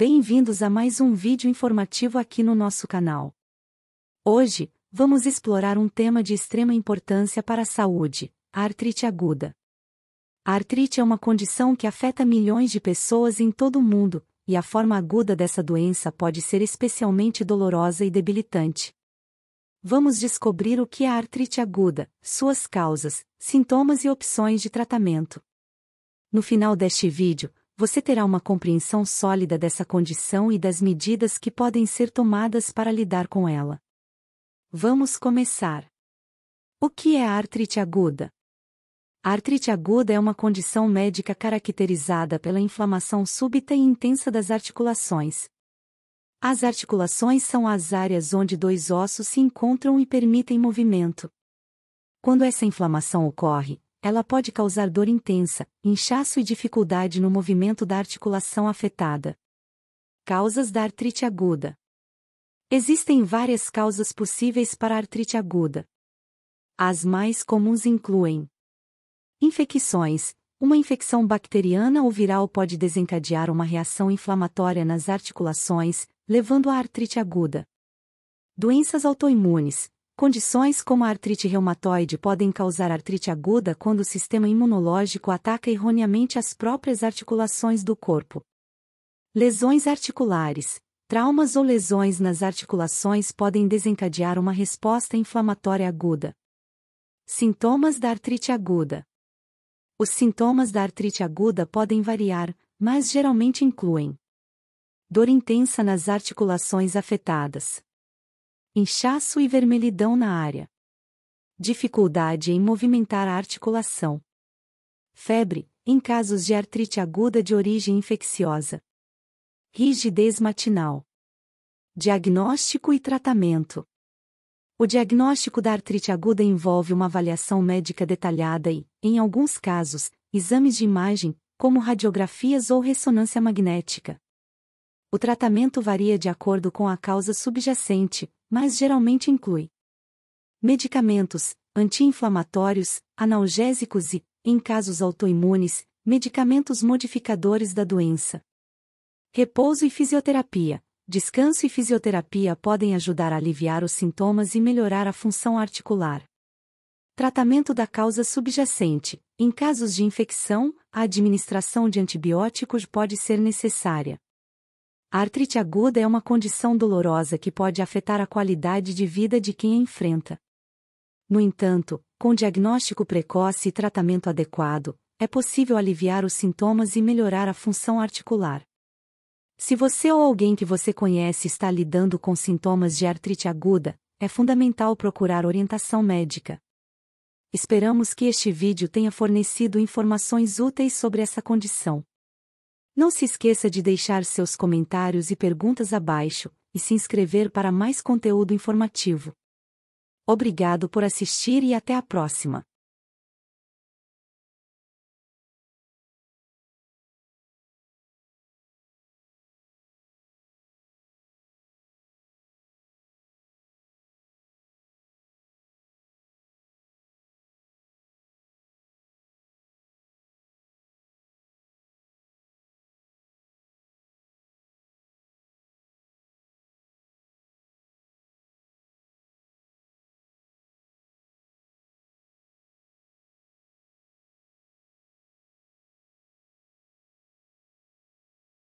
Bem-vindos a mais um vídeo informativo aqui no nosso canal. Hoje, vamos explorar um tema de extrema importância para a saúde, a artrite aguda. A artrite é uma condição que afeta milhões de pessoas em todo o mundo, e a forma aguda dessa doença pode ser especialmente dolorosa e debilitante. Vamos descobrir o que é a artrite aguda, suas causas, sintomas e opções de tratamento. No final deste vídeo, você terá uma compreensão sólida dessa condição e das medidas que podem ser tomadas para lidar com ela. Vamos começar. O que é a artrite aguda? A artrite aguda é uma condição médica caracterizada pela inflamação súbita e intensa das articulações. As articulações são as áreas onde dois ossos se encontram e permitem movimento. Quando essa inflamação ocorre, ela pode causar dor intensa, inchaço e dificuldade no movimento da articulação afetada. Causas da artrite aguda. Existem várias causas possíveis para a artrite aguda. As mais comuns incluem infecções. Uma infecção bacteriana ou viral pode desencadear uma reação inflamatória nas articulações, levando à artrite aguda. Doenças autoimunes. Condições como a artrite reumatoide podem causar artrite aguda quando o sistema imunológico ataca erroneamente as próprias articulações do corpo. Lesões articulares, traumas ou lesões nas articulações podem desencadear uma resposta inflamatória aguda. Sintomas da artrite aguda: Os sintomas da artrite aguda podem variar, mas geralmente incluem dor intensa nas articulações afetadas Inchaço e vermelhidão na área. Dificuldade em movimentar a articulação. Febre, em casos de artrite aguda de origem infecciosa. Rigidez matinal. Diagnóstico e tratamento. O diagnóstico da artrite aguda envolve uma avaliação médica detalhada e, em alguns casos, exames de imagem, como radiografias ou ressonância magnética. O tratamento varia de acordo com a causa subjacente, mas geralmente inclui medicamentos, anti-inflamatórios, analgésicos e, em casos autoimunes, medicamentos modificadores da doença. Repouso e fisioterapia. Descanso e fisioterapia podem ajudar a aliviar os sintomas e melhorar a função articular. Tratamento da causa subjacente. Em casos de infecção, a administração de antibióticos pode ser necessária. A artrite aguda é uma condição dolorosa que pode afetar a qualidade de vida de quem a enfrenta. No entanto, com diagnóstico precoce e tratamento adequado, é possível aliviar os sintomas e melhorar a função articular. Se você ou alguém que você conhece está lidando com sintomas de artrite aguda, é fundamental procurar orientação médica. Esperamos que este vídeo tenha fornecido informações úteis sobre essa condição. Não se esqueça de deixar seus comentários e perguntas abaixo e se inscrever para mais conteúdo informativo. Obrigado por assistir e até a próxima.